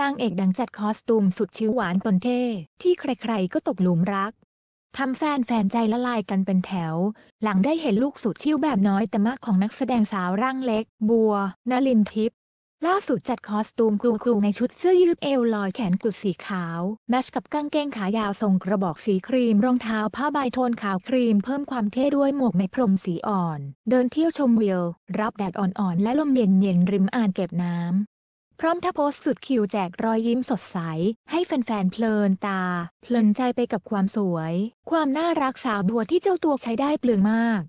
นางเอกดังจัดคอสตูมสุดชิวหวานปนเท่ที่ใครๆก็ตกหลุมรักทำแฟนๆใจละลายกันเป็นแถว หลังได้เห็นลูกสุดชิวแบบน้อยแต่มากของนักแสดงสาวร่างเล็ก บัวนลินทิพย์ล่าสุดจัดคอสตูมครูๆูในชุดเสื้อยืดเอวลอยแขนกุดสีขาวแมชกับกางเกงขายาวทรงกระบอกสีครีม รองเท้าผ้าใบโทนขาวครีมเพิ่มความเท่ด้วยหมวกไม้พรมสีอ่อน เดินเที่ยวชมวิวรับแดดอ่อนๆและลมเย็นๆริมอ่างเก็บน้ำพร้อมทโพสสุดคิวแจกรอยยิ้มสดใส ให้แฟนๆเพลินตา เพลินใจไปกับความสวย ความน่ารักสาวบัวที่เจ้าตัวใช้ได้เปลืองมาก